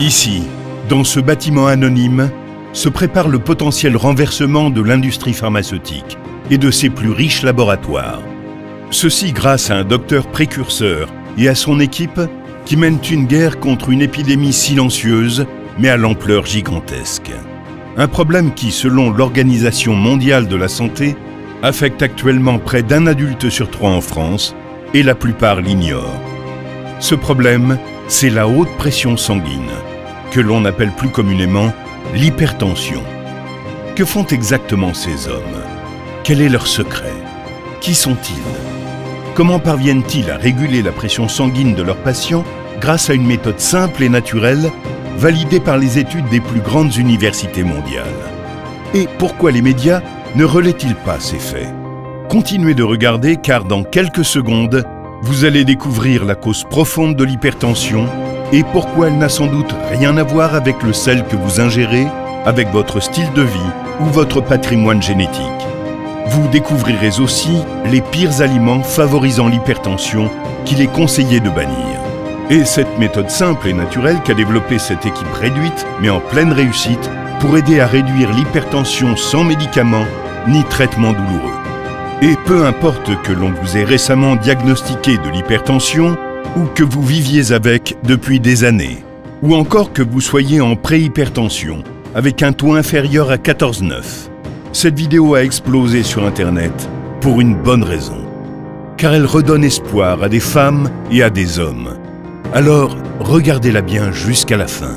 Ici, dans ce bâtiment anonyme, se prépare le potentiel renversement de l'industrie pharmaceutique et de ses plus riches laboratoires. Ceci grâce à un docteur précurseur et à son équipe qui mènent une guerre contre une épidémie silencieuse mais à l'ampleur gigantesque. Un problème qui, selon l'Organisation mondiale de la santé, affecte actuellement près d'un adulte sur trois en France et la plupart l'ignorent. Ce problème, c'est la haute pression sanguine, que l'on appelle plus communément l'hypertension. Que font exactement ces hommes Quel est leur secret Qui sont-ils Comment parviennent-ils à réguler la pression sanguine de leurs patients grâce à une méthode simple et naturelle, validée par les études des plus grandes universités mondiales Et pourquoi les médias ne relaient-ils pas ces faits Continuez de regarder car dans quelques secondes, vous allez découvrir la cause profonde de l'hypertension et pourquoi elle n'a sans doute rien à voir avec le sel que vous ingérez, avec votre style de vie ou votre patrimoine génétique. Vous découvrirez aussi les pires aliments favorisant l'hypertension qu'il est conseillé de bannir. Et cette méthode simple et naturelle qu'a développée cette équipe réduite, mais en pleine réussite, pour aider à réduire l'hypertension sans médicaments ni traitements douloureux. Et peu importe que l'on vous ait récemment diagnostiqué de l'hypertension ou que vous viviez avec depuis des années, ou encore que vous soyez en préhypertension avec un taux inférieur à 14,9, cette vidéo a explosé sur Internet pour une bonne raison. Car elle redonne espoir à des femmes et à des hommes. Alors, regardez-la bien jusqu'à la fin.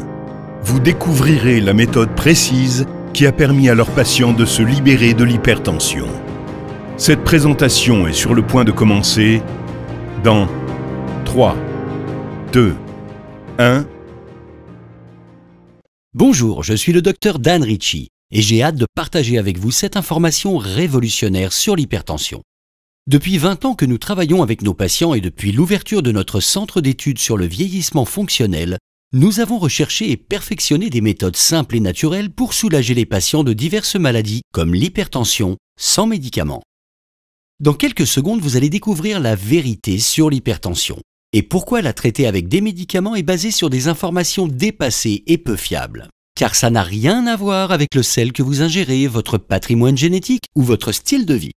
Vous découvrirez la méthode précise qui a permis à leurs patients de se libérer de l'hypertension. Cette présentation est sur le point de commencer dans 3, 2, 1. Bonjour, je suis le docteur Dan Ritchie et j'ai hâte de partager avec vous cette information révolutionnaire sur l'hypertension. Depuis 20 ans que nous travaillons avec nos patients et depuis l'ouverture de notre centre d'études sur le vieillissement fonctionnel, nous avons recherché et perfectionné des méthodes simples et naturelles pour soulager les patients de diverses maladies comme l'hypertension sans médicaments. Dans quelques secondes, vous allez découvrir la vérité sur l'hypertension et pourquoi la traiter avec des médicaments est basée sur des informations dépassées et peu fiables. Car ça n'a rien à voir avec le sel que vous ingérez, votre patrimoine génétique ou votre style de vie.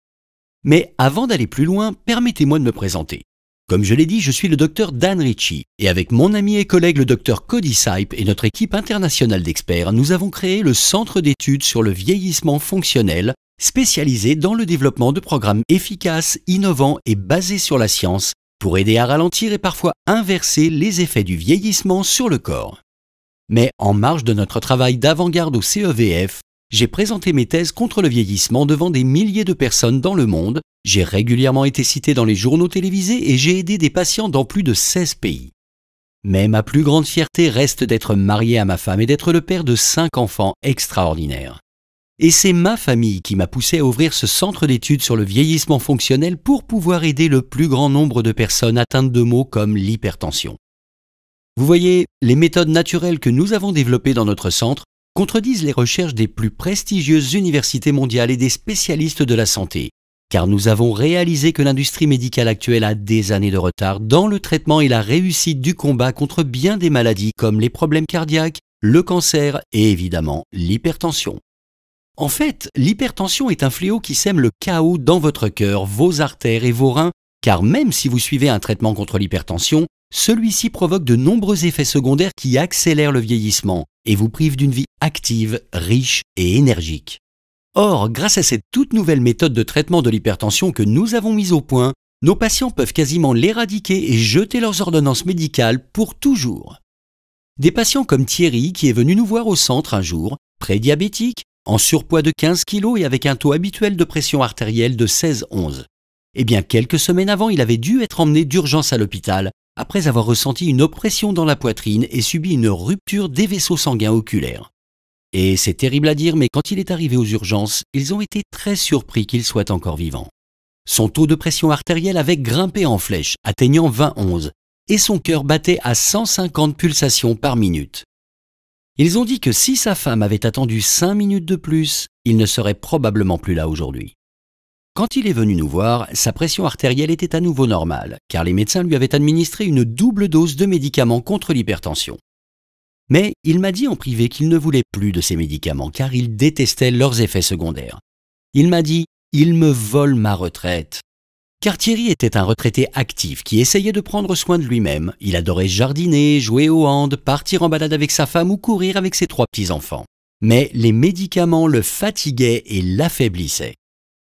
Mais avant d'aller plus loin, permettez-moi de me présenter. Comme je l'ai dit, je suis le docteur Dan Ritchie et avec mon ami et collègue le docteur Cody Saip et notre équipe internationale d'experts, nous avons créé le Centre d'études sur le vieillissement fonctionnel spécialisé dans le développement de programmes efficaces, innovants et basés sur la science pour aider à ralentir et parfois inverser les effets du vieillissement sur le corps. Mais en marge de notre travail d'avant-garde au CEVF, j'ai présenté mes thèses contre le vieillissement devant des milliers de personnes dans le monde j'ai régulièrement été cité dans les journaux télévisés et j'ai aidé des patients dans plus de 16 pays. Mais ma plus grande fierté reste d'être marié à ma femme et d'être le père de cinq enfants extraordinaires. Et c'est ma famille qui m'a poussé à ouvrir ce centre d'études sur le vieillissement fonctionnel pour pouvoir aider le plus grand nombre de personnes atteintes de maux comme l'hypertension. Vous voyez, les méthodes naturelles que nous avons développées dans notre centre contredisent les recherches des plus prestigieuses universités mondiales et des spécialistes de la santé, car nous avons réalisé que l'industrie médicale actuelle a des années de retard dans le traitement et la réussite du combat contre bien des maladies comme les problèmes cardiaques, le cancer et évidemment l'hypertension. En fait, l'hypertension est un fléau qui sème le chaos dans votre cœur, vos artères et vos reins, car même si vous suivez un traitement contre l'hypertension, celui-ci provoque de nombreux effets secondaires qui accélèrent le vieillissement et vous privent d'une vie active, riche et énergique. Or, grâce à cette toute nouvelle méthode de traitement de l'hypertension que nous avons mise au point, nos patients peuvent quasiment l'éradiquer et jeter leurs ordonnances médicales pour toujours. Des patients comme Thierry qui est venu nous voir au centre un jour, prédiabétique, en surpoids de 15 kg et avec un taux habituel de pression artérielle de 16-11. Eh bien, quelques semaines avant, il avait dû être emmené d'urgence à l'hôpital après avoir ressenti une oppression dans la poitrine et subi une rupture des vaisseaux sanguins oculaires. Et c'est terrible à dire, mais quand il est arrivé aux urgences, ils ont été très surpris qu'il soit encore vivant. Son taux de pression artérielle avait grimpé en flèche, atteignant 20-11, et son cœur battait à 150 pulsations par minute. Ils ont dit que si sa femme avait attendu 5 minutes de plus, il ne serait probablement plus là aujourd'hui. Quand il est venu nous voir, sa pression artérielle était à nouveau normale, car les médecins lui avaient administré une double dose de médicaments contre l'hypertension. Mais il m'a dit en privé qu'il ne voulait plus de ces médicaments car il détestait leurs effets secondaires. Il m'a dit ⁇ Il me vole ma retraite !⁇ Car Thierry était un retraité actif qui essayait de prendre soin de lui-même. Il adorait jardiner, jouer aux hand, partir en balade avec sa femme ou courir avec ses trois petits-enfants. Mais les médicaments le fatiguaient et l'affaiblissaient.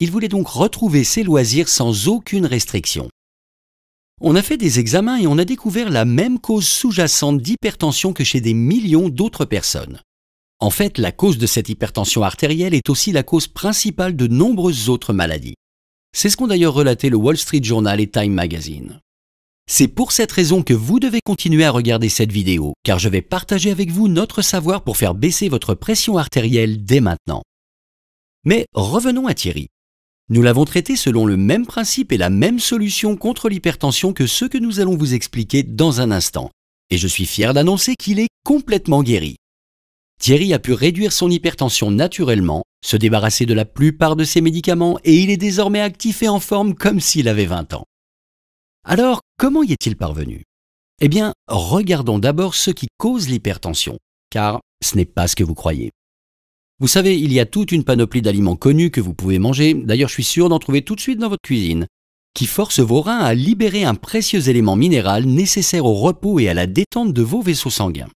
Il voulait donc retrouver ses loisirs sans aucune restriction. On a fait des examens et on a découvert la même cause sous-jacente d'hypertension que chez des millions d'autres personnes. En fait, la cause de cette hypertension artérielle est aussi la cause principale de nombreuses autres maladies. C'est ce qu'ont d'ailleurs relaté le Wall Street Journal et Time Magazine. C'est pour cette raison que vous devez continuer à regarder cette vidéo, car je vais partager avec vous notre savoir pour faire baisser votre pression artérielle dès maintenant. Mais revenons à Thierry. Nous l'avons traité selon le même principe et la même solution contre l'hypertension que ce que nous allons vous expliquer dans un instant. Et je suis fier d'annoncer qu'il est complètement guéri. Thierry a pu réduire son hypertension naturellement, se débarrasser de la plupart de ses médicaments et il est désormais actif et en forme comme s'il avait 20 ans. Alors, comment y est-il parvenu Eh bien, regardons d'abord ce qui cause l'hypertension, car ce n'est pas ce que vous croyez. Vous savez, il y a toute une panoplie d'aliments connus que vous pouvez manger, d'ailleurs je suis sûr d'en trouver tout de suite dans votre cuisine, qui forcent vos reins à libérer un précieux élément minéral nécessaire au repos et à la détente de vos vaisseaux sanguins.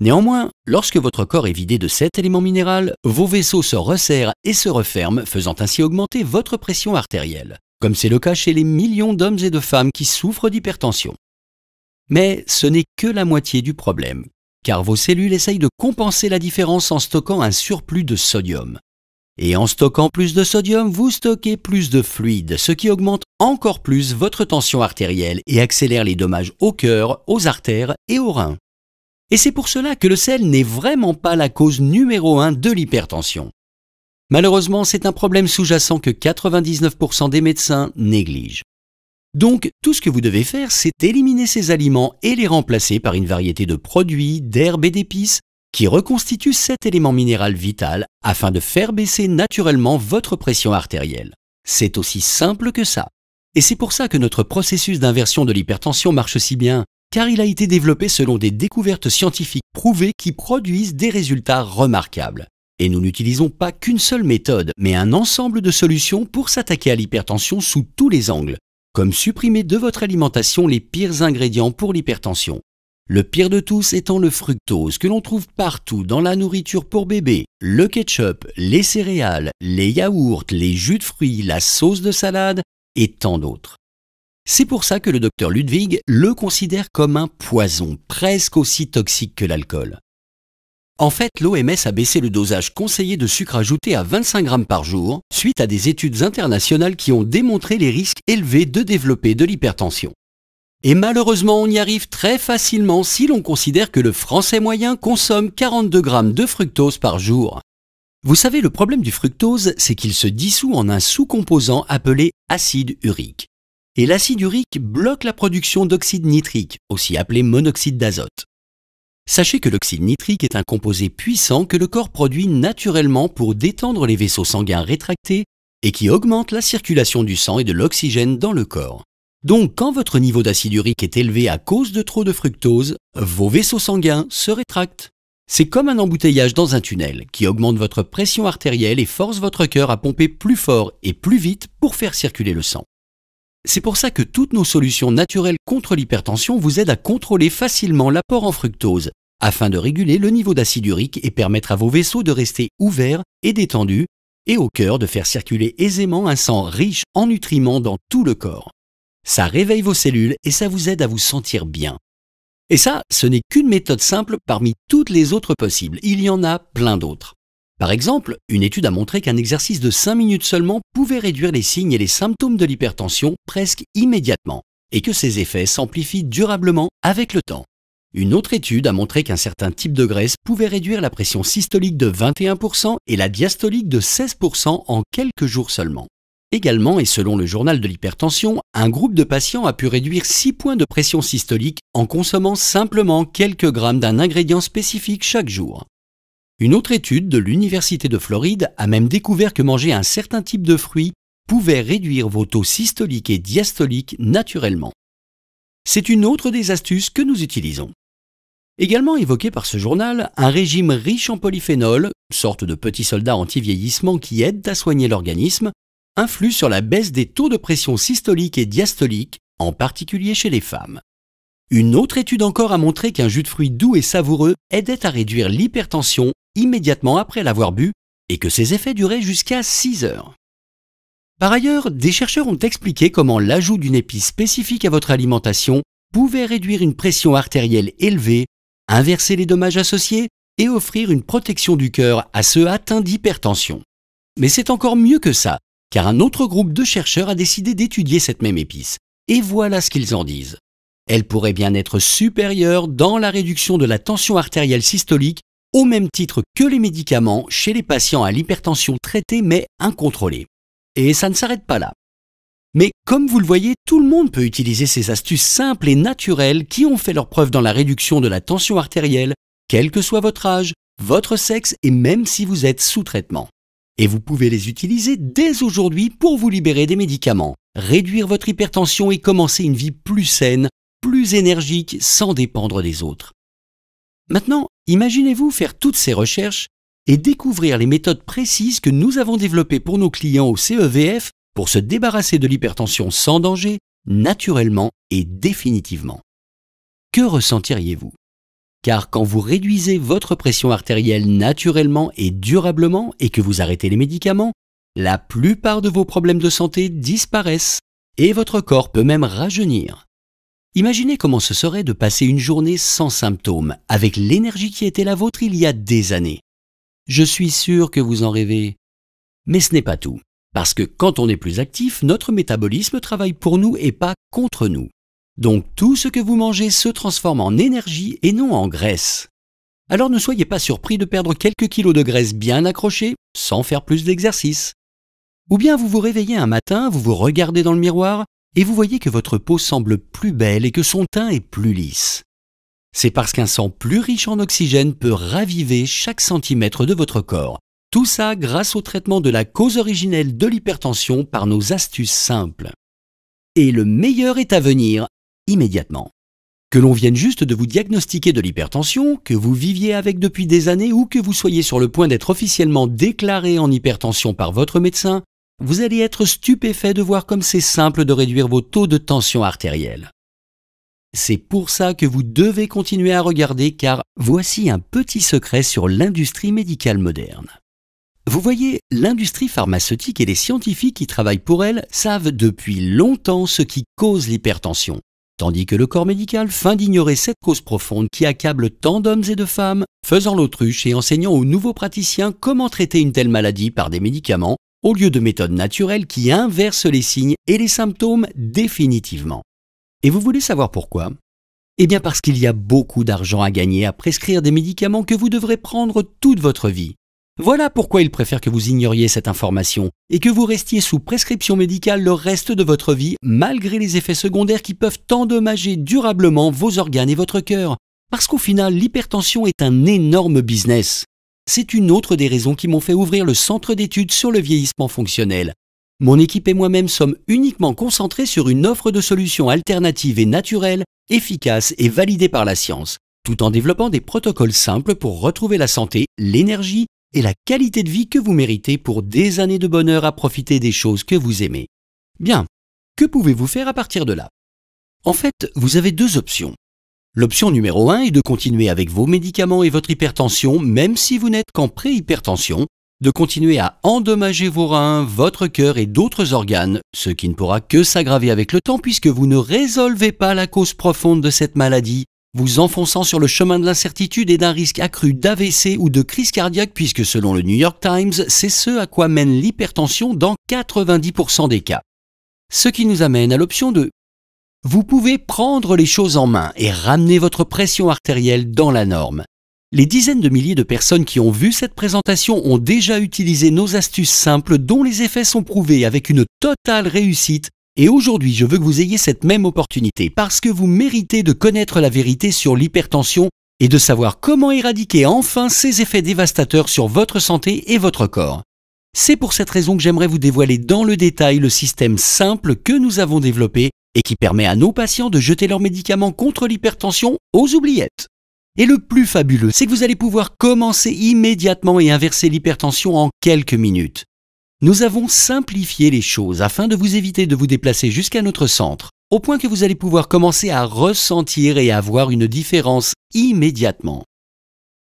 Néanmoins, lorsque votre corps est vidé de cet élément minéral, vos vaisseaux se resserrent et se referment, faisant ainsi augmenter votre pression artérielle, comme c'est le cas chez les millions d'hommes et de femmes qui souffrent d'hypertension. Mais ce n'est que la moitié du problème, car vos cellules essayent de compenser la différence en stockant un surplus de sodium. Et en stockant plus de sodium, vous stockez plus de fluide, ce qui augmente encore plus votre tension artérielle et accélère les dommages au cœur, aux artères et aux reins. Et c'est pour cela que le sel n'est vraiment pas la cause numéro 1 de l'hypertension. Malheureusement, c'est un problème sous-jacent que 99% des médecins négligent. Donc tout ce que vous devez faire, c'est éliminer ces aliments et les remplacer par une variété de produits, d'herbes et d'épices qui reconstituent cet élément minéral vital afin de faire baisser naturellement votre pression artérielle. C'est aussi simple que ça. Et c'est pour ça que notre processus d'inversion de l'hypertension marche si bien, car il a été développé selon des découvertes scientifiques prouvées qui produisent des résultats remarquables. Et nous n'utilisons pas qu'une seule méthode, mais un ensemble de solutions pour s'attaquer à l'hypertension sous tous les angles, comme supprimer de votre alimentation les pires ingrédients pour l'hypertension. Le pire de tous étant le fructose que l'on trouve partout dans la nourriture pour bébé, le ketchup, les céréales, les yaourts, les jus de fruits, la sauce de salade et tant d'autres. C'est pour ça que le docteur Ludwig le considère comme un poison presque aussi toxique que l'alcool. En fait, l'OMS a baissé le dosage conseillé de sucre ajouté à 25 grammes par jour, suite à des études internationales qui ont démontré les risques élevés de développer de l'hypertension. Et malheureusement, on y arrive très facilement si l'on considère que le français moyen consomme 42 grammes de fructose par jour. Vous savez, le problème du fructose, c'est qu'il se dissout en un sous-composant appelé acide urique. Et l'acide urique bloque la production d'oxyde nitrique, aussi appelé monoxyde d'azote. Sachez que l'oxyde nitrique est un composé puissant que le corps produit naturellement pour détendre les vaisseaux sanguins rétractés et qui augmente la circulation du sang et de l'oxygène dans le corps. Donc quand votre niveau d'acide urique est élevé à cause de trop de fructose, vos vaisseaux sanguins se rétractent. C'est comme un embouteillage dans un tunnel qui augmente votre pression artérielle et force votre cœur à pomper plus fort et plus vite pour faire circuler le sang. C'est pour ça que toutes nos solutions naturelles contre l'hypertension vous aident à contrôler facilement l'apport en fructose afin de réguler le niveau d'acide urique et permettre à vos vaisseaux de rester ouverts et détendus, et au cœur de faire circuler aisément un sang riche en nutriments dans tout le corps. Ça réveille vos cellules et ça vous aide à vous sentir bien. Et ça, ce n'est qu'une méthode simple parmi toutes les autres possibles, il y en a plein d'autres. Par exemple, une étude a montré qu'un exercice de 5 minutes seulement pouvait réduire les signes et les symptômes de l'hypertension presque immédiatement, et que ces effets s'amplifient durablement avec le temps. Une autre étude a montré qu'un certain type de graisse pouvait réduire la pression systolique de 21% et la diastolique de 16% en quelques jours seulement. Également, et selon le journal de l'hypertension, un groupe de patients a pu réduire 6 points de pression systolique en consommant simplement quelques grammes d'un ingrédient spécifique chaque jour. Une autre étude de l'Université de Floride a même découvert que manger un certain type de fruits pouvait réduire vos taux systoliques et diastoliques naturellement. C'est une autre des astuces que nous utilisons. Également évoqué par ce journal, un régime riche en polyphénol, sorte de petit soldat anti-vieillissement qui aide à soigner l'organisme, influe sur la baisse des taux de pression systolique et diastolique, en particulier chez les femmes. Une autre étude encore a montré qu'un jus de fruits doux et savoureux aidait à réduire l'hypertension immédiatement après l'avoir bu et que ses effets duraient jusqu'à 6 heures. Par ailleurs, des chercheurs ont expliqué comment l'ajout d'une épice spécifique à votre alimentation pouvait réduire une pression artérielle élevée inverser les dommages associés et offrir une protection du cœur à ceux atteints d'hypertension. Mais c'est encore mieux que ça, car un autre groupe de chercheurs a décidé d'étudier cette même épice. Et voilà ce qu'ils en disent. Elle pourrait bien être supérieure dans la réduction de la tension artérielle systolique au même titre que les médicaments chez les patients à l'hypertension traitée mais incontrôlée. Et ça ne s'arrête pas là. Mais comme vous le voyez, tout le monde peut utiliser ces astuces simples et naturelles qui ont fait leur preuve dans la réduction de la tension artérielle, quel que soit votre âge, votre sexe et même si vous êtes sous traitement. Et vous pouvez les utiliser dès aujourd'hui pour vous libérer des médicaments, réduire votre hypertension et commencer une vie plus saine, plus énergique, sans dépendre des autres. Maintenant, imaginez-vous faire toutes ces recherches et découvrir les méthodes précises que nous avons développées pour nos clients au CEVF pour se débarrasser de l'hypertension sans danger, naturellement et définitivement. Que ressentiriez-vous Car quand vous réduisez votre pression artérielle naturellement et durablement et que vous arrêtez les médicaments, la plupart de vos problèmes de santé disparaissent et votre corps peut même rajeunir. Imaginez comment ce serait de passer une journée sans symptômes, avec l'énergie qui était la vôtre il y a des années. Je suis sûr que vous en rêvez. Mais ce n'est pas tout. Parce que quand on est plus actif, notre métabolisme travaille pour nous et pas contre nous. Donc tout ce que vous mangez se transforme en énergie et non en graisse. Alors ne soyez pas surpris de perdre quelques kilos de graisse bien accrochés sans faire plus d'exercice. Ou bien vous vous réveillez un matin, vous vous regardez dans le miroir et vous voyez que votre peau semble plus belle et que son teint est plus lisse. C'est parce qu'un sang plus riche en oxygène peut raviver chaque centimètre de votre corps, tout ça grâce au traitement de la cause originelle de l'hypertension par nos astuces simples. Et le meilleur est à venir immédiatement. Que l'on vienne juste de vous diagnostiquer de l'hypertension, que vous viviez avec depuis des années ou que vous soyez sur le point d'être officiellement déclaré en hypertension par votre médecin, vous allez être stupéfait de voir comme c'est simple de réduire vos taux de tension artérielle. C'est pour ça que vous devez continuer à regarder car voici un petit secret sur l'industrie médicale moderne. Vous voyez, l'industrie pharmaceutique et les scientifiques qui travaillent pour elle savent depuis longtemps ce qui cause l'hypertension, tandis que le corps médical feint d'ignorer cette cause profonde qui accable tant d'hommes et de femmes, faisant l'autruche et enseignant aux nouveaux praticiens comment traiter une telle maladie par des médicaments, au lieu de méthodes naturelles qui inversent les signes et les symptômes définitivement. Et vous voulez savoir pourquoi Eh bien parce qu'il y a beaucoup d'argent à gagner à prescrire des médicaments que vous devrez prendre toute votre vie. Voilà pourquoi ils préfèrent que vous ignoriez cette information et que vous restiez sous prescription médicale le reste de votre vie malgré les effets secondaires qui peuvent endommager durablement vos organes et votre cœur. Parce qu'au final, l'hypertension est un énorme business. C'est une autre des raisons qui m'ont fait ouvrir le centre d'études sur le vieillissement fonctionnel. Mon équipe et moi-même sommes uniquement concentrés sur une offre de solutions alternatives et naturelles, efficaces et validées par la science, tout en développant des protocoles simples pour retrouver la santé, l'énergie et la qualité de vie que vous méritez pour des années de bonheur à profiter des choses que vous aimez. Bien, que pouvez-vous faire à partir de là En fait, vous avez deux options. L'option numéro 1 est de continuer avec vos médicaments et votre hypertension, même si vous n'êtes qu'en préhypertension, de continuer à endommager vos reins, votre cœur et d'autres organes, ce qui ne pourra que s'aggraver avec le temps puisque vous ne résolvez pas la cause profonde de cette maladie vous enfonçant sur le chemin de l'incertitude et d'un risque accru d'AVC ou de crise cardiaque puisque selon le New York Times, c'est ce à quoi mène l'hypertension dans 90% des cas. Ce qui nous amène à l'option 2. Vous pouvez prendre les choses en main et ramener votre pression artérielle dans la norme. Les dizaines de milliers de personnes qui ont vu cette présentation ont déjà utilisé nos astuces simples dont les effets sont prouvés avec une totale réussite et aujourd'hui, je veux que vous ayez cette même opportunité parce que vous méritez de connaître la vérité sur l'hypertension et de savoir comment éradiquer enfin ces effets dévastateurs sur votre santé et votre corps. C'est pour cette raison que j'aimerais vous dévoiler dans le détail le système simple que nous avons développé et qui permet à nos patients de jeter leurs médicaments contre l'hypertension aux oubliettes. Et le plus fabuleux, c'est que vous allez pouvoir commencer immédiatement et inverser l'hypertension en quelques minutes. Nous avons simplifié les choses afin de vous éviter de vous déplacer jusqu'à notre centre, au point que vous allez pouvoir commencer à ressentir et avoir une différence immédiatement.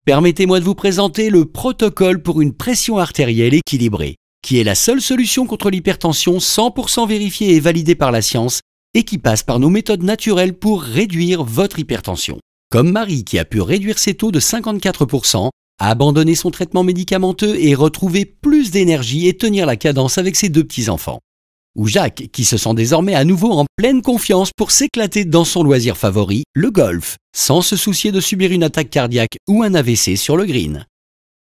Permettez-moi de vous présenter le protocole pour une pression artérielle équilibrée, qui est la seule solution contre l'hypertension 100% vérifiée et validée par la science et qui passe par nos méthodes naturelles pour réduire votre hypertension. Comme Marie qui a pu réduire ses taux de 54% abandonner son traitement médicamenteux et retrouver plus d'énergie et tenir la cadence avec ses deux petits-enfants. Ou Jacques, qui se sent désormais à nouveau en pleine confiance pour s'éclater dans son loisir favori, le golf, sans se soucier de subir une attaque cardiaque ou un AVC sur le green.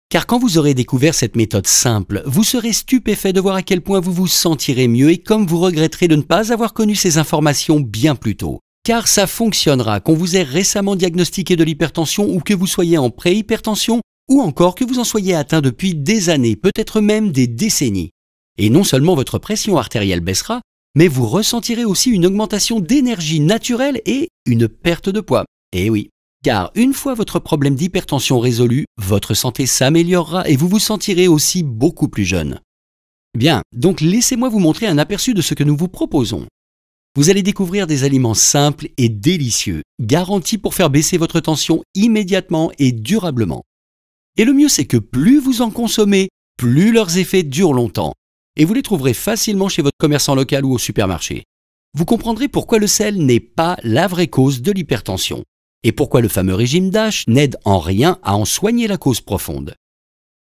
Car quand vous aurez découvert cette méthode simple, vous serez stupéfait de voir à quel point vous vous sentirez mieux et comme vous regretterez de ne pas avoir connu ces informations bien plus tôt. Car ça fonctionnera qu'on vous ait récemment diagnostiqué de l'hypertension ou que vous soyez en préhypertension, ou encore que vous en soyez atteint depuis des années, peut-être même des décennies. Et non seulement votre pression artérielle baissera, mais vous ressentirez aussi une augmentation d'énergie naturelle et une perte de poids. Eh oui, car une fois votre problème d'hypertension résolu, votre santé s'améliorera et vous vous sentirez aussi beaucoup plus jeune. Bien, donc laissez-moi vous montrer un aperçu de ce que nous vous proposons. Vous allez découvrir des aliments simples et délicieux, garantis pour faire baisser votre tension immédiatement et durablement. Et le mieux, c'est que plus vous en consommez, plus leurs effets durent longtemps. Et vous les trouverez facilement chez votre commerçant local ou au supermarché. Vous comprendrez pourquoi le sel n'est pas la vraie cause de l'hypertension. Et pourquoi le fameux régime DASH n'aide en rien à en soigner la cause profonde.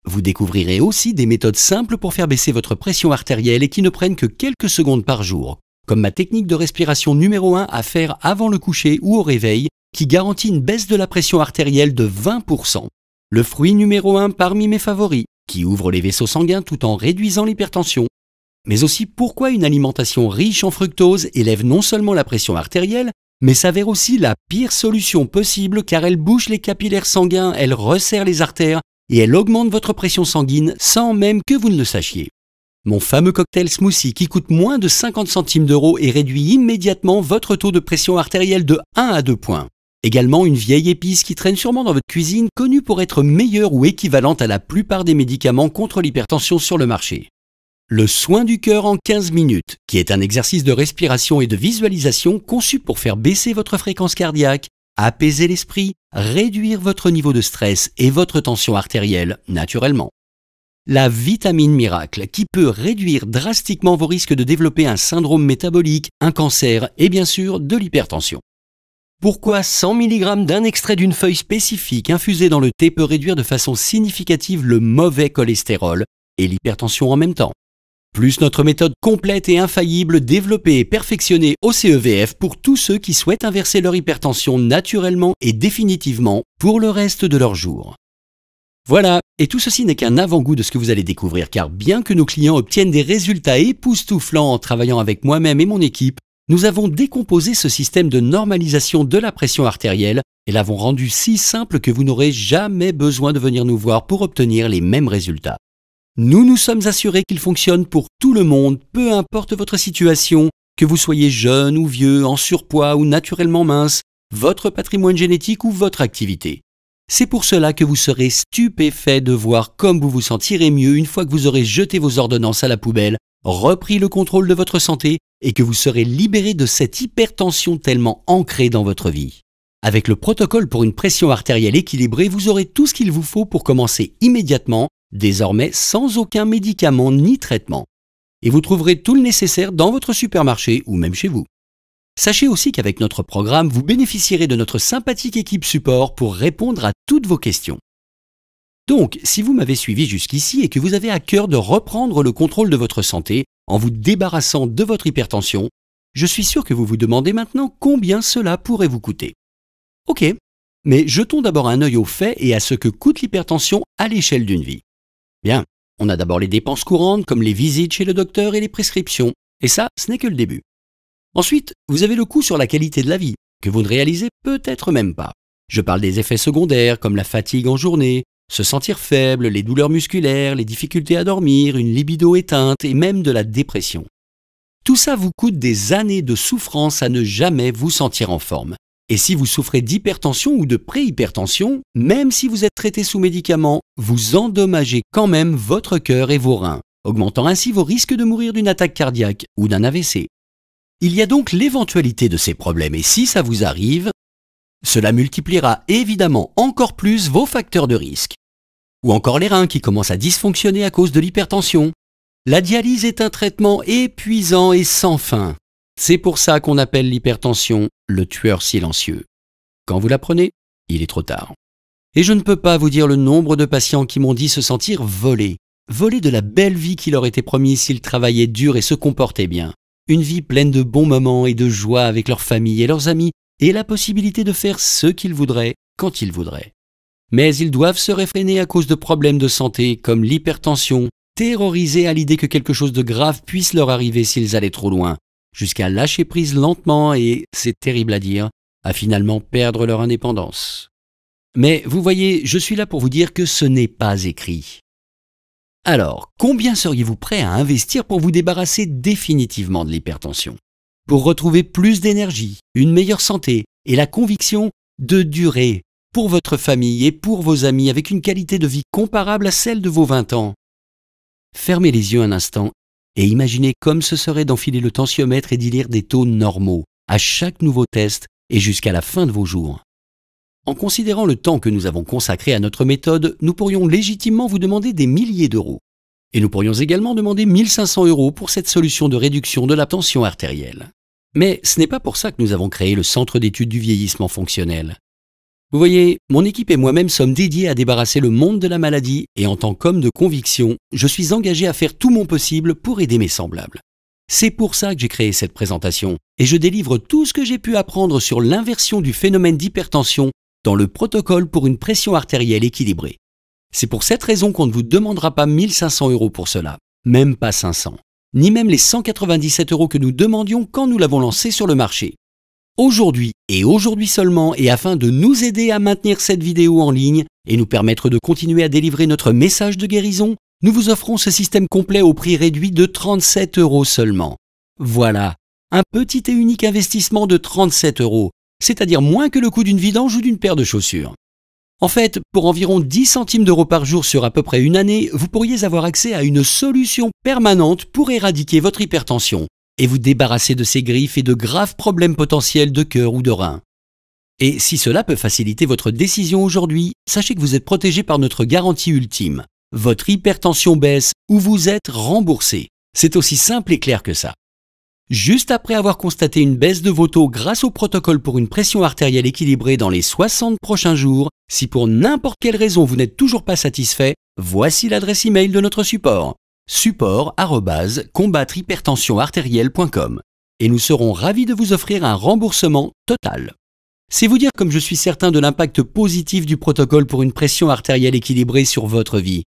Vous découvrirez aussi des méthodes simples pour faire baisser votre pression artérielle et qui ne prennent que quelques secondes par jour, comme ma technique de respiration numéro 1 à faire avant le coucher ou au réveil, qui garantit une baisse de la pression artérielle de 20% le fruit numéro 1 parmi mes favoris, qui ouvre les vaisseaux sanguins tout en réduisant l'hypertension. Mais aussi pourquoi une alimentation riche en fructose élève non seulement la pression artérielle, mais s'avère aussi la pire solution possible car elle bouche les capillaires sanguins, elle resserre les artères et elle augmente votre pression sanguine sans même que vous ne le sachiez. Mon fameux cocktail smoothie qui coûte moins de 50 centimes d'euros et réduit immédiatement votre taux de pression artérielle de 1 à 2 points. Également une vieille épice qui traîne sûrement dans votre cuisine, connue pour être meilleure ou équivalente à la plupart des médicaments contre l'hypertension sur le marché. Le soin du cœur en 15 minutes, qui est un exercice de respiration et de visualisation conçu pour faire baisser votre fréquence cardiaque, apaiser l'esprit, réduire votre niveau de stress et votre tension artérielle, naturellement. La vitamine miracle, qui peut réduire drastiquement vos risques de développer un syndrome métabolique, un cancer et bien sûr de l'hypertension. Pourquoi 100 mg d'un extrait d'une feuille spécifique infusée dans le thé peut réduire de façon significative le mauvais cholestérol et l'hypertension en même temps Plus notre méthode complète et infaillible développée et perfectionnée au CEVF pour tous ceux qui souhaitent inverser leur hypertension naturellement et définitivement pour le reste de leur jour. Voilà, et tout ceci n'est qu'un avant-goût de ce que vous allez découvrir car bien que nos clients obtiennent des résultats époustouflants en travaillant avec moi-même et mon équipe, nous avons décomposé ce système de normalisation de la pression artérielle et l'avons rendu si simple que vous n'aurez jamais besoin de venir nous voir pour obtenir les mêmes résultats. Nous nous sommes assurés qu'il fonctionne pour tout le monde, peu importe votre situation, que vous soyez jeune ou vieux, en surpoids ou naturellement mince, votre patrimoine génétique ou votre activité. C'est pour cela que vous serez stupéfait de voir comme vous vous sentirez mieux une fois que vous aurez jeté vos ordonnances à la poubelle, repris le contrôle de votre santé et que vous serez libéré de cette hypertension tellement ancrée dans votre vie. Avec le protocole pour une pression artérielle équilibrée, vous aurez tout ce qu'il vous faut pour commencer immédiatement, désormais sans aucun médicament ni traitement. Et vous trouverez tout le nécessaire dans votre supermarché ou même chez vous. Sachez aussi qu'avec notre programme, vous bénéficierez de notre sympathique équipe support pour répondre à toutes vos questions. Donc, si vous m'avez suivi jusqu'ici et que vous avez à cœur de reprendre le contrôle de votre santé, en vous débarrassant de votre hypertension, je suis sûr que vous vous demandez maintenant combien cela pourrait vous coûter. Ok, mais jetons d'abord un œil aux faits et à ce que coûte l'hypertension à l'échelle d'une vie. Bien, on a d'abord les dépenses courantes comme les visites chez le docteur et les prescriptions, et ça, ce n'est que le début. Ensuite, vous avez le coût sur la qualité de la vie, que vous ne réalisez peut-être même pas. Je parle des effets secondaires comme la fatigue en journée, se sentir faible, les douleurs musculaires, les difficultés à dormir, une libido éteinte et même de la dépression. Tout ça vous coûte des années de souffrance à ne jamais vous sentir en forme. Et si vous souffrez d'hypertension ou de préhypertension, même si vous êtes traité sous médicaments, vous endommagez quand même votre cœur et vos reins, augmentant ainsi vos risques de mourir d'une attaque cardiaque ou d'un AVC. Il y a donc l'éventualité de ces problèmes et si ça vous arrive, cela multipliera évidemment encore plus vos facteurs de risque. Ou encore les reins qui commencent à dysfonctionner à cause de l'hypertension. La dialyse est un traitement épuisant et sans fin. C'est pour ça qu'on appelle l'hypertension le tueur silencieux. Quand vous la prenez, il est trop tard. Et je ne peux pas vous dire le nombre de patients qui m'ont dit se sentir volés. Volés de la belle vie qui leur était promise s'ils travaillaient dur et se comportaient bien. Une vie pleine de bons moments et de joie avec leur famille et leurs amis, et la possibilité de faire ce qu'ils voudraient quand ils voudraient. Mais ils doivent se réfréner à cause de problèmes de santé comme l'hypertension, terrorisés à l'idée que quelque chose de grave puisse leur arriver s'ils allaient trop loin, jusqu'à lâcher prise lentement et, c'est terrible à dire, à finalement perdre leur indépendance. Mais vous voyez, je suis là pour vous dire que ce n'est pas écrit. Alors, combien seriez-vous prêt à investir pour vous débarrasser définitivement de l'hypertension pour retrouver plus d'énergie, une meilleure santé et la conviction de durer pour votre famille et pour vos amis avec une qualité de vie comparable à celle de vos 20 ans. Fermez les yeux un instant et imaginez comme ce serait d'enfiler le tensiomètre et d'y lire des taux normaux à chaque nouveau test et jusqu'à la fin de vos jours. En considérant le temps que nous avons consacré à notre méthode, nous pourrions légitimement vous demander des milliers d'euros. Et nous pourrions également demander 1500 euros pour cette solution de réduction de la tension artérielle. Mais ce n'est pas pour ça que nous avons créé le Centre d'études du vieillissement fonctionnel. Vous voyez, mon équipe et moi-même sommes dédiés à débarrasser le monde de la maladie et en tant qu'homme de conviction, je suis engagé à faire tout mon possible pour aider mes semblables. C'est pour ça que j'ai créé cette présentation et je délivre tout ce que j'ai pu apprendre sur l'inversion du phénomène d'hypertension dans le protocole pour une pression artérielle équilibrée. C'est pour cette raison qu'on ne vous demandera pas 1500 euros pour cela, même pas 500 ni même les 197 euros que nous demandions quand nous l'avons lancé sur le marché. Aujourd'hui, et aujourd'hui seulement, et afin de nous aider à maintenir cette vidéo en ligne et nous permettre de continuer à délivrer notre message de guérison, nous vous offrons ce système complet au prix réduit de 37 euros seulement. Voilà, un petit et unique investissement de 37 euros, c'est-à-dire moins que le coût d'une vidange ou d'une paire de chaussures. En fait, pour environ 10 centimes d'euros par jour sur à peu près une année, vous pourriez avoir accès à une solution permanente pour éradiquer votre hypertension et vous débarrasser de ces griffes et de graves problèmes potentiels de cœur ou de rein. Et si cela peut faciliter votre décision aujourd'hui, sachez que vous êtes protégé par notre garantie ultime. Votre hypertension baisse ou vous êtes remboursé. C'est aussi simple et clair que ça. Juste après avoir constaté une baisse de vos taux grâce au protocole pour une pression artérielle équilibrée dans les 60 prochains jours, si pour n'importe quelle raison vous n'êtes toujours pas satisfait, voici l'adresse email de notre support support@combattrehypertensionartérielle.com et nous serons ravis de vous offrir un remboursement total. C'est vous dire comme je suis certain de l'impact positif du protocole pour une pression artérielle équilibrée sur votre vie.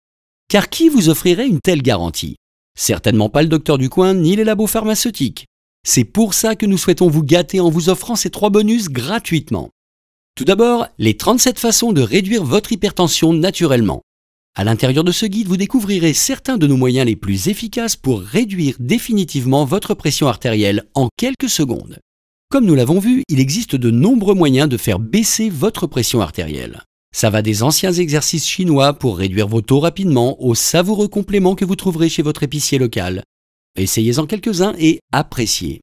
Car qui vous offrirait une telle garantie Certainement pas le docteur du coin ni les labos pharmaceutiques. C'est pour ça que nous souhaitons vous gâter en vous offrant ces trois bonus gratuitement. Tout d'abord, les 37 façons de réduire votre hypertension naturellement. À l'intérieur de ce guide, vous découvrirez certains de nos moyens les plus efficaces pour réduire définitivement votre pression artérielle en quelques secondes. Comme nous l'avons vu, il existe de nombreux moyens de faire baisser votre pression artérielle. Ça va des anciens exercices chinois pour réduire vos taux rapidement aux savoureux compléments que vous trouverez chez votre épicier local. Essayez-en quelques-uns et appréciez.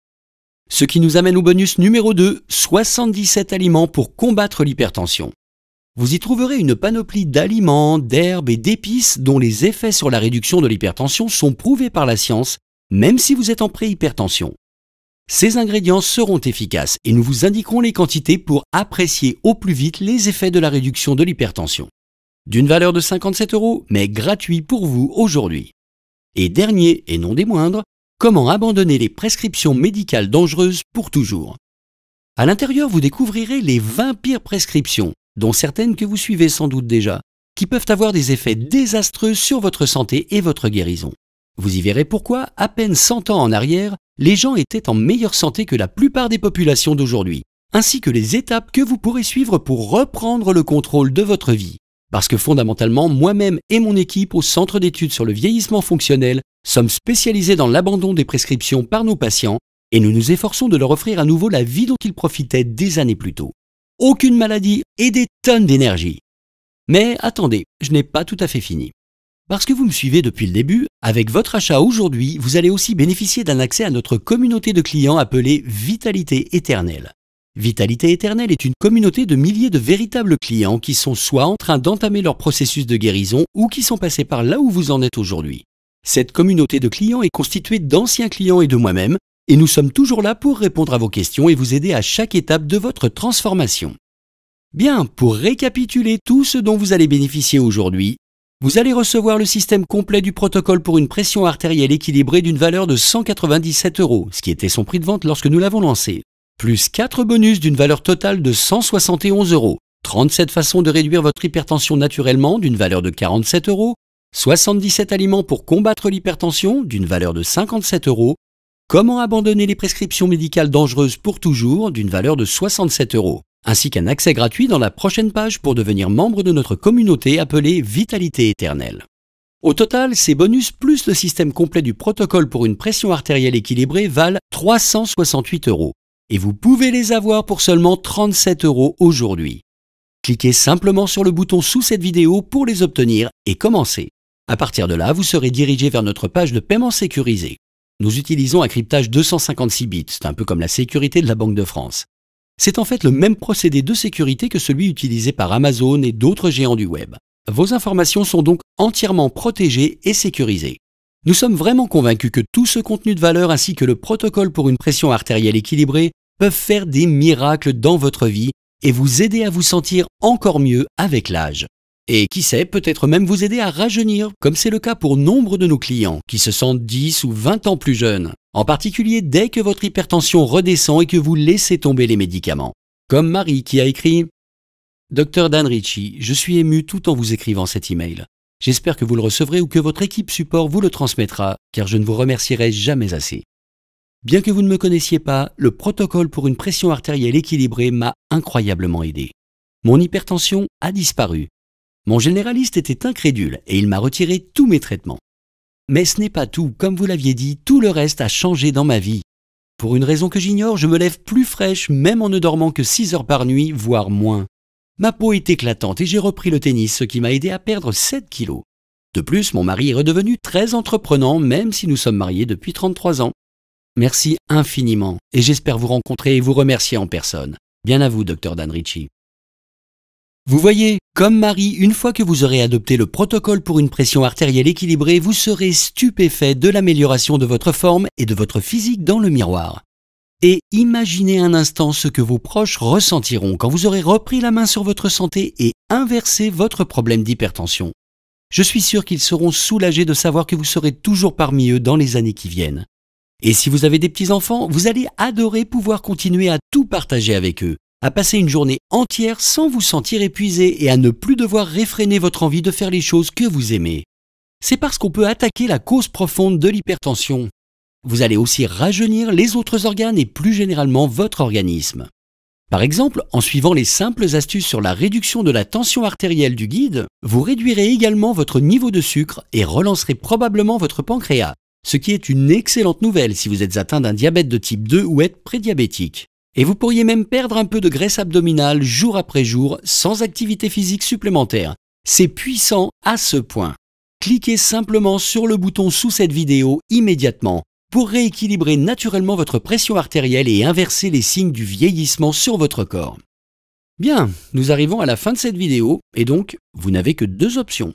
Ce qui nous amène au bonus numéro 2, 77 aliments pour combattre l'hypertension. Vous y trouverez une panoplie d'aliments, d'herbes et d'épices dont les effets sur la réduction de l'hypertension sont prouvés par la science, même si vous êtes en préhypertension. Ces ingrédients seront efficaces et nous vous indiquerons les quantités pour apprécier au plus vite les effets de la réduction de l'hypertension. D'une valeur de 57 euros, mais gratuit pour vous aujourd'hui. Et dernier, et non des moindres, comment abandonner les prescriptions médicales dangereuses pour toujours. À l'intérieur, vous découvrirez les 20 pires prescriptions, dont certaines que vous suivez sans doute déjà, qui peuvent avoir des effets désastreux sur votre santé et votre guérison. Vous y verrez pourquoi, à peine 100 ans en arrière, les gens étaient en meilleure santé que la plupart des populations d'aujourd'hui, ainsi que les étapes que vous pourrez suivre pour reprendre le contrôle de votre vie. Parce que fondamentalement, moi-même et mon équipe au Centre d'études sur le vieillissement fonctionnel sommes spécialisés dans l'abandon des prescriptions par nos patients et nous nous efforçons de leur offrir à nouveau la vie dont ils profitaient des années plus tôt. Aucune maladie et des tonnes d'énergie. Mais attendez, je n'ai pas tout à fait fini. Parce que vous me suivez depuis le début, avec votre achat aujourd'hui, vous allez aussi bénéficier d'un accès à notre communauté de clients appelée Vitalité Éternelle. Vitalité Éternelle est une communauté de milliers de véritables clients qui sont soit en train d'entamer leur processus de guérison ou qui sont passés par là où vous en êtes aujourd'hui. Cette communauté de clients est constituée d'anciens clients et de moi-même, et nous sommes toujours là pour répondre à vos questions et vous aider à chaque étape de votre transformation. Bien, pour récapituler tout ce dont vous allez bénéficier aujourd'hui, vous allez recevoir le système complet du protocole pour une pression artérielle équilibrée d'une valeur de 197 euros, ce qui était son prix de vente lorsque nous l'avons lancé, plus 4 bonus d'une valeur totale de 171 euros, 37 façons de réduire votre hypertension naturellement d'une valeur de 47 euros, 77 aliments pour combattre l'hypertension d'une valeur de 57 euros, comment abandonner les prescriptions médicales dangereuses pour toujours d'une valeur de 67 euros ainsi qu'un accès gratuit dans la prochaine page pour devenir membre de notre communauté appelée Vitalité éternelle. Au total, ces bonus plus le système complet du protocole pour une pression artérielle équilibrée valent 368 euros. Et vous pouvez les avoir pour seulement 37 euros aujourd'hui. Cliquez simplement sur le bouton sous cette vidéo pour les obtenir et commencer. À partir de là, vous serez dirigé vers notre page de paiement sécurisé. Nous utilisons un cryptage 256 bits, c'est un peu comme la sécurité de la Banque de France. C'est en fait le même procédé de sécurité que celui utilisé par Amazon et d'autres géants du web. Vos informations sont donc entièrement protégées et sécurisées. Nous sommes vraiment convaincus que tout ce contenu de valeur ainsi que le protocole pour une pression artérielle équilibrée peuvent faire des miracles dans votre vie et vous aider à vous sentir encore mieux avec l'âge. Et qui sait, peut-être même vous aider à rajeunir, comme c'est le cas pour nombre de nos clients qui se sentent 10 ou 20 ans plus jeunes en particulier dès que votre hypertension redescend et que vous laissez tomber les médicaments. Comme Marie qui a écrit Docteur Dan Ritchie, je suis ému tout en vous écrivant cet email. J'espère que vous le recevrez ou que votre équipe support vous le transmettra, car je ne vous remercierai jamais assez. Bien que vous ne me connaissiez pas, le protocole pour une pression artérielle équilibrée m'a incroyablement aidé. Mon hypertension a disparu. Mon généraliste était incrédule et il m'a retiré tous mes traitements. Mais ce n'est pas tout, comme vous l'aviez dit, tout le reste a changé dans ma vie. Pour une raison que j'ignore, je me lève plus fraîche même en ne dormant que 6 heures par nuit, voire moins. Ma peau est éclatante et j'ai repris le tennis, ce qui m'a aidé à perdre 7 kilos. De plus, mon mari est redevenu très entreprenant même si nous sommes mariés depuis 33 ans. Merci infiniment et j'espère vous rencontrer et vous remercier en personne. Bien à vous, docteur Dan vous voyez, comme Marie, une fois que vous aurez adopté le protocole pour une pression artérielle équilibrée, vous serez stupéfait de l'amélioration de votre forme et de votre physique dans le miroir. Et imaginez un instant ce que vos proches ressentiront quand vous aurez repris la main sur votre santé et inversé votre problème d'hypertension. Je suis sûr qu'ils seront soulagés de savoir que vous serez toujours parmi eux dans les années qui viennent. Et si vous avez des petits-enfants, vous allez adorer pouvoir continuer à tout partager avec eux à passer une journée entière sans vous sentir épuisé et à ne plus devoir réfréner votre envie de faire les choses que vous aimez. C'est parce qu'on peut attaquer la cause profonde de l'hypertension. Vous allez aussi rajeunir les autres organes et plus généralement votre organisme. Par exemple, en suivant les simples astuces sur la réduction de la tension artérielle du guide, vous réduirez également votre niveau de sucre et relancerez probablement votre pancréas, ce qui est une excellente nouvelle si vous êtes atteint d'un diabète de type 2 ou êtes prédiabétique. Et vous pourriez même perdre un peu de graisse abdominale jour après jour sans activité physique supplémentaire. C'est puissant à ce point. Cliquez simplement sur le bouton sous cette vidéo immédiatement pour rééquilibrer naturellement votre pression artérielle et inverser les signes du vieillissement sur votre corps. Bien, nous arrivons à la fin de cette vidéo et donc vous n'avez que deux options.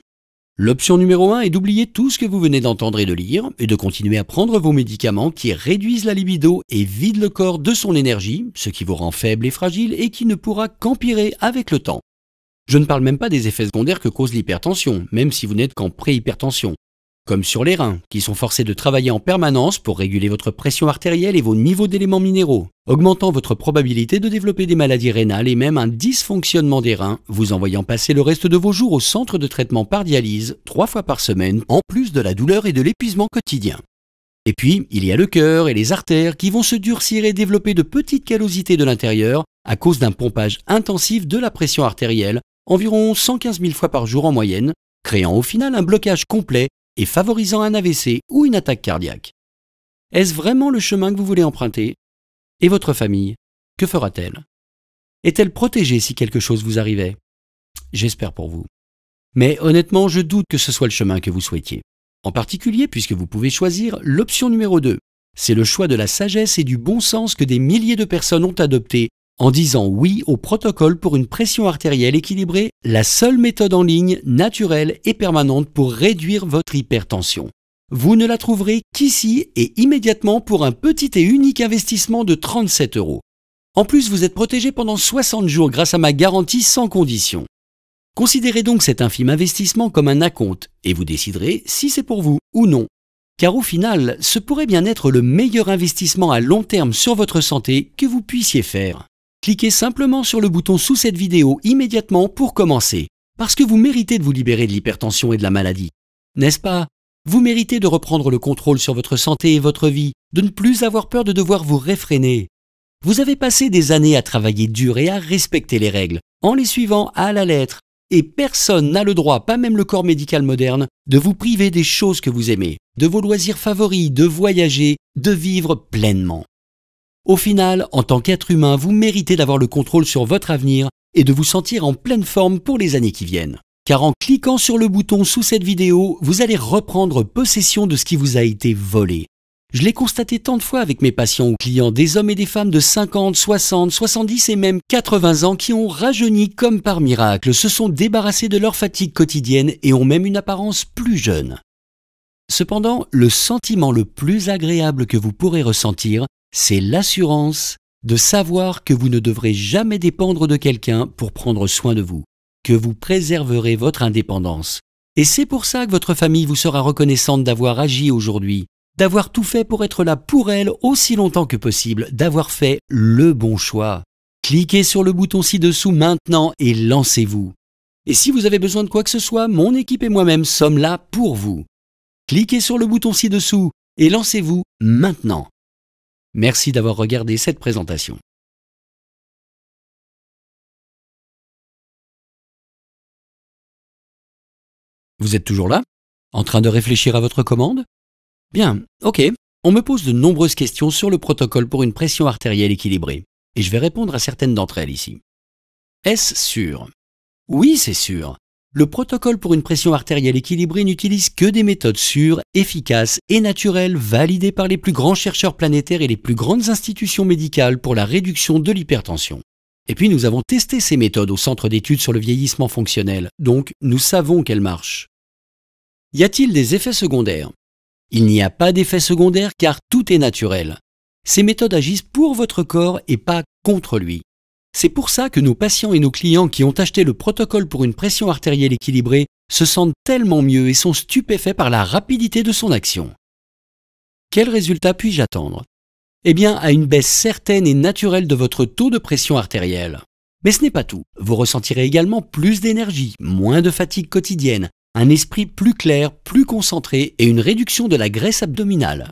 L'option numéro 1 est d'oublier tout ce que vous venez d'entendre et de lire et de continuer à prendre vos médicaments qui réduisent la libido et vident le corps de son énergie, ce qui vous rend faible et fragile et qui ne pourra qu'empirer avec le temps. Je ne parle même pas des effets secondaires que cause l'hypertension, même si vous n'êtes qu'en préhypertension comme sur les reins, qui sont forcés de travailler en permanence pour réguler votre pression artérielle et vos niveaux d'éléments minéraux, augmentant votre probabilité de développer des maladies rénales et même un dysfonctionnement des reins, vous envoyant passer le reste de vos jours au centre de traitement par dialyse, trois fois par semaine, en plus de la douleur et de l'épuisement quotidien. Et puis, il y a le cœur et les artères qui vont se durcir et développer de petites callosités de l'intérieur à cause d'un pompage intensif de la pression artérielle, environ 115 000 fois par jour en moyenne, créant au final un blocage complet et favorisant un AVC ou une attaque cardiaque. Est-ce vraiment le chemin que vous voulez emprunter Et votre famille, que fera-t-elle Est-elle protégée si quelque chose vous arrivait J'espère pour vous. Mais honnêtement, je doute que ce soit le chemin que vous souhaitiez. En particulier puisque vous pouvez choisir l'option numéro 2. C'est le choix de la sagesse et du bon sens que des milliers de personnes ont adopté en disant oui au protocole pour une pression artérielle équilibrée, la seule méthode en ligne, naturelle et permanente pour réduire votre hypertension. Vous ne la trouverez qu'ici et immédiatement pour un petit et unique investissement de 37 euros. En plus, vous êtes protégé pendant 60 jours grâce à ma garantie sans condition. Considérez donc cet infime investissement comme un acompte et vous déciderez si c'est pour vous ou non. Car au final, ce pourrait bien être le meilleur investissement à long terme sur votre santé que vous puissiez faire cliquez simplement sur le bouton sous cette vidéo immédiatement pour commencer, parce que vous méritez de vous libérer de l'hypertension et de la maladie. N'est-ce pas Vous méritez de reprendre le contrôle sur votre santé et votre vie, de ne plus avoir peur de devoir vous réfréner. Vous avez passé des années à travailler dur et à respecter les règles, en les suivant à la lettre, et personne n'a le droit, pas même le corps médical moderne, de vous priver des choses que vous aimez, de vos loisirs favoris, de voyager, de vivre pleinement. Au final, en tant qu'être humain, vous méritez d'avoir le contrôle sur votre avenir et de vous sentir en pleine forme pour les années qui viennent. Car en cliquant sur le bouton sous cette vidéo, vous allez reprendre possession de ce qui vous a été volé. Je l'ai constaté tant de fois avec mes patients ou clients, des hommes et des femmes de 50, 60, 70 et même 80 ans qui ont rajeuni comme par miracle, se sont débarrassés de leur fatigue quotidienne et ont même une apparence plus jeune. Cependant, le sentiment le plus agréable que vous pourrez ressentir, c'est l'assurance de savoir que vous ne devrez jamais dépendre de quelqu'un pour prendre soin de vous, que vous préserverez votre indépendance. Et c'est pour ça que votre famille vous sera reconnaissante d'avoir agi aujourd'hui, d'avoir tout fait pour être là pour elle aussi longtemps que possible, d'avoir fait le bon choix. Cliquez sur le bouton ci-dessous maintenant et lancez-vous. Et si vous avez besoin de quoi que ce soit, mon équipe et moi-même sommes là pour vous. Cliquez sur le bouton ci-dessous et lancez-vous maintenant. Merci d'avoir regardé cette présentation. Vous êtes toujours là En train de réfléchir à votre commande Bien, ok. On me pose de nombreuses questions sur le protocole pour une pression artérielle équilibrée, et je vais répondre à certaines d'entre elles ici. Est-ce sûr Oui, c'est sûr. Le protocole pour une pression artérielle équilibrée n'utilise que des méthodes sûres, efficaces et naturelles validées par les plus grands chercheurs planétaires et les plus grandes institutions médicales pour la réduction de l'hypertension. Et puis nous avons testé ces méthodes au Centre d'études sur le vieillissement fonctionnel, donc nous savons qu'elles marchent. Y a-t-il des effets secondaires Il n'y a pas d'effets secondaires car tout est naturel. Ces méthodes agissent pour votre corps et pas contre lui. C'est pour ça que nos patients et nos clients qui ont acheté le protocole pour une pression artérielle équilibrée se sentent tellement mieux et sont stupéfaits par la rapidité de son action. Quel résultat puis-je attendre Eh bien, à une baisse certaine et naturelle de votre taux de pression artérielle. Mais ce n'est pas tout. Vous ressentirez également plus d'énergie, moins de fatigue quotidienne, un esprit plus clair, plus concentré et une réduction de la graisse abdominale.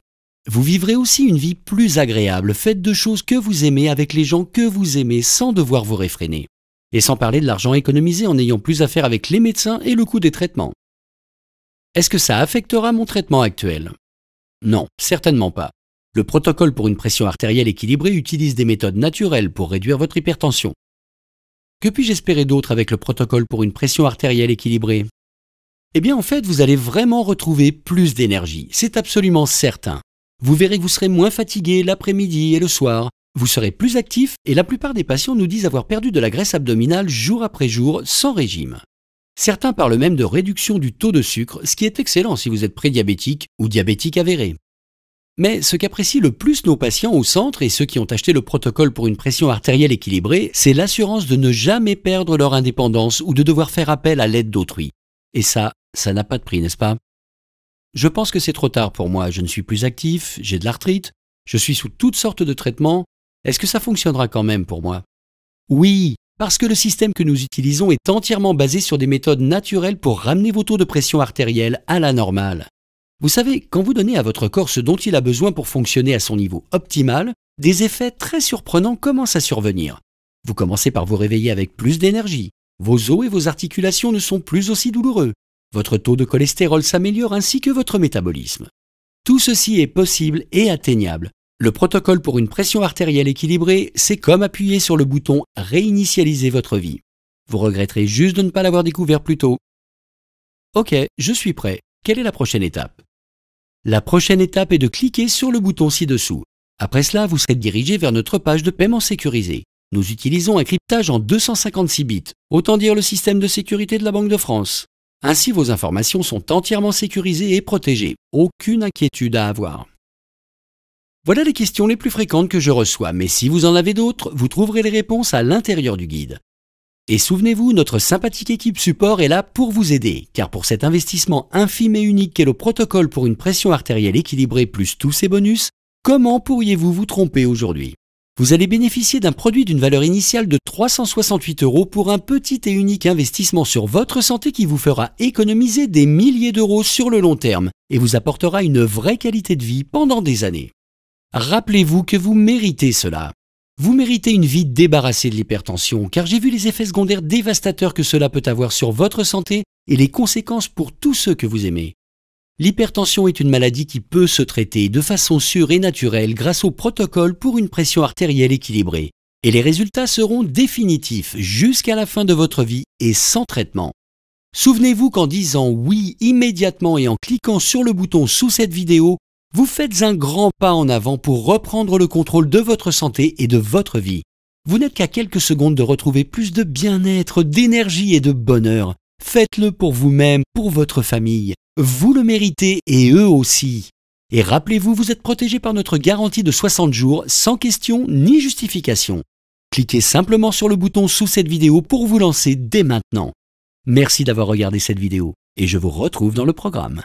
Vous vivrez aussi une vie plus agréable, faite de choses que vous aimez avec les gens que vous aimez sans devoir vous réfréner. Et sans parler de l'argent économisé en ayant plus à faire avec les médecins et le coût des traitements. Est-ce que ça affectera mon traitement actuel Non, certainement pas. Le protocole pour une pression artérielle équilibrée utilise des méthodes naturelles pour réduire votre hypertension. Que puis-je espérer d'autre avec le protocole pour une pression artérielle équilibrée eh bien en fait, vous allez vraiment retrouver plus d'énergie, c'est absolument certain. Vous verrez que vous serez moins fatigué l'après-midi et le soir. Vous serez plus actif et la plupart des patients nous disent avoir perdu de la graisse abdominale jour après jour sans régime. Certains parlent même de réduction du taux de sucre, ce qui est excellent si vous êtes prédiabétique ou diabétique avéré. Mais ce qu'apprécient le plus nos patients au centre et ceux qui ont acheté le protocole pour une pression artérielle équilibrée, c'est l'assurance de ne jamais perdre leur indépendance ou de devoir faire appel à l'aide d'autrui. Et ça, ça n'a pas de prix, n'est-ce pas je pense que c'est trop tard pour moi, je ne suis plus actif, j'ai de l'arthrite, je suis sous toutes sortes de traitements, est-ce que ça fonctionnera quand même pour moi Oui, parce que le système que nous utilisons est entièrement basé sur des méthodes naturelles pour ramener vos taux de pression artérielle à la normale. Vous savez, quand vous donnez à votre corps ce dont il a besoin pour fonctionner à son niveau optimal, des effets très surprenants commencent à survenir. Vous commencez par vous réveiller avec plus d'énergie, vos os et vos articulations ne sont plus aussi douloureux, votre taux de cholestérol s'améliore ainsi que votre métabolisme. Tout ceci est possible et atteignable. Le protocole pour une pression artérielle équilibrée, c'est comme appuyer sur le bouton Réinitialiser votre vie. Vous regretterez juste de ne pas l'avoir découvert plus tôt. Ok, je suis prêt. Quelle est la prochaine étape La prochaine étape est de cliquer sur le bouton ci-dessous. Après cela, vous serez dirigé vers notre page de paiement sécurisée. Nous utilisons un cryptage en 256 bits, autant dire le système de sécurité de la Banque de France. Ainsi, vos informations sont entièrement sécurisées et protégées. Aucune inquiétude à avoir. Voilà les questions les plus fréquentes que je reçois, mais si vous en avez d'autres, vous trouverez les réponses à l'intérieur du guide. Et souvenez-vous, notre sympathique équipe support est là pour vous aider, car pour cet investissement infime et unique qu'est le protocole pour une pression artérielle équilibrée plus tous ses bonus, comment pourriez-vous vous tromper aujourd'hui Vous allez bénéficier d'un produit d'une valeur initiale de 368 euros pour un petit et unique investissement sur votre santé qui vous fera économiser des milliers d'euros sur le long terme et vous apportera une vraie qualité de vie pendant des années. Rappelez-vous que vous méritez cela. Vous méritez une vie débarrassée de l'hypertension car j'ai vu les effets secondaires dévastateurs que cela peut avoir sur votre santé et les conséquences pour tous ceux que vous aimez. L'hypertension est une maladie qui peut se traiter de façon sûre et naturelle grâce au protocole pour une pression artérielle équilibrée et les résultats seront définitifs jusqu'à la fin de votre vie et sans traitement. Souvenez-vous qu'en disant oui immédiatement et en cliquant sur le bouton sous cette vidéo, vous faites un grand pas en avant pour reprendre le contrôle de votre santé et de votre vie. Vous n'êtes qu'à quelques secondes de retrouver plus de bien-être, d'énergie et de bonheur. Faites-le pour vous-même, pour votre famille. Vous le méritez et eux aussi. Et rappelez-vous, vous êtes protégé par notre garantie de 60 jours sans question ni justification. Cliquez simplement sur le bouton sous cette vidéo pour vous lancer dès maintenant. Merci d'avoir regardé cette vidéo et je vous retrouve dans le programme.